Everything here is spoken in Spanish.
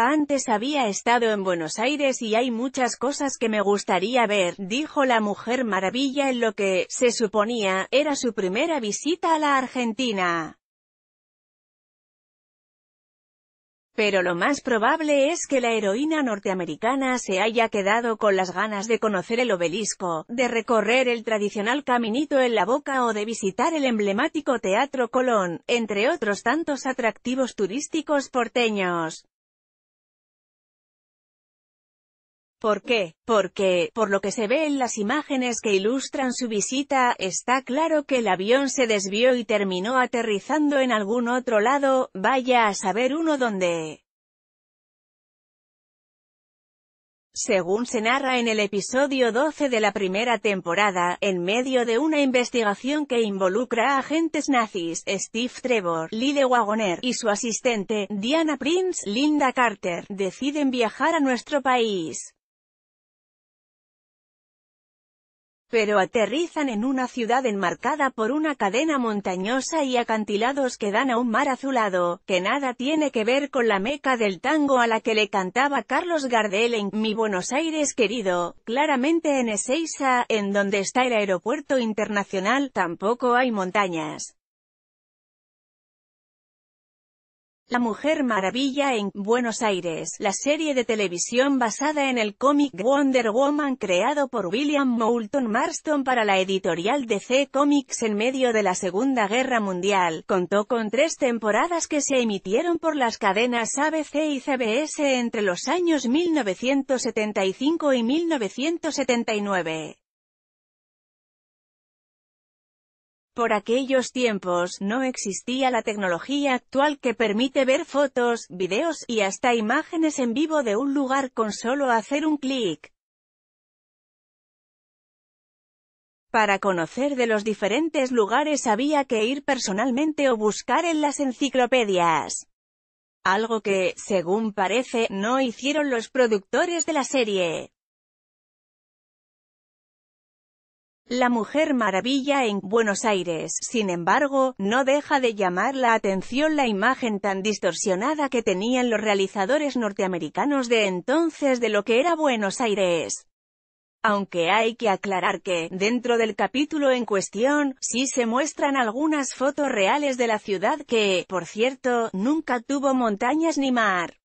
antes había estado en Buenos Aires y hay muchas cosas que me gustaría ver, dijo la Mujer Maravilla en lo que, se suponía, era su primera visita a la Argentina. Pero lo más probable es que la heroína norteamericana se haya quedado con las ganas de conocer el obelisco, de recorrer el tradicional caminito en la boca o de visitar el emblemático Teatro Colón, entre otros tantos atractivos turísticos porteños. ¿Por qué? Porque, por lo que se ve en las imágenes que ilustran su visita, está claro que el avión se desvió y terminó aterrizando en algún otro lado, vaya a saber uno dónde. Según se narra en el episodio 12 de la primera temporada, en medio de una investigación que involucra a agentes nazis, Steve Trevor, Lyle Wagoner, y su asistente, Diana Prince, Linda Carter, deciden viajar a nuestro país. pero aterrizan en una ciudad enmarcada por una cadena montañosa y acantilados que dan a un mar azulado, que nada tiene que ver con la meca del tango a la que le cantaba Carlos Gardel en Mi Buenos Aires querido, claramente en Ezeiza, en donde está el aeropuerto internacional, tampoco hay montañas. La Mujer Maravilla en Buenos Aires, la serie de televisión basada en el cómic Wonder Woman creado por William Moulton Marston para la editorial DC Comics en medio de la Segunda Guerra Mundial, contó con tres temporadas que se emitieron por las cadenas ABC y CBS entre los años 1975 y 1979. Por aquellos tiempos no existía la tecnología actual que permite ver fotos, videos y hasta imágenes en vivo de un lugar con solo hacer un clic. Para conocer de los diferentes lugares había que ir personalmente o buscar en las enciclopedias. Algo que, según parece, no hicieron los productores de la serie. La Mujer Maravilla en Buenos Aires, sin embargo, no deja de llamar la atención la imagen tan distorsionada que tenían los realizadores norteamericanos de entonces de lo que era Buenos Aires. Aunque hay que aclarar que, dentro del capítulo en cuestión, sí se muestran algunas fotos reales de la ciudad que, por cierto, nunca tuvo montañas ni mar.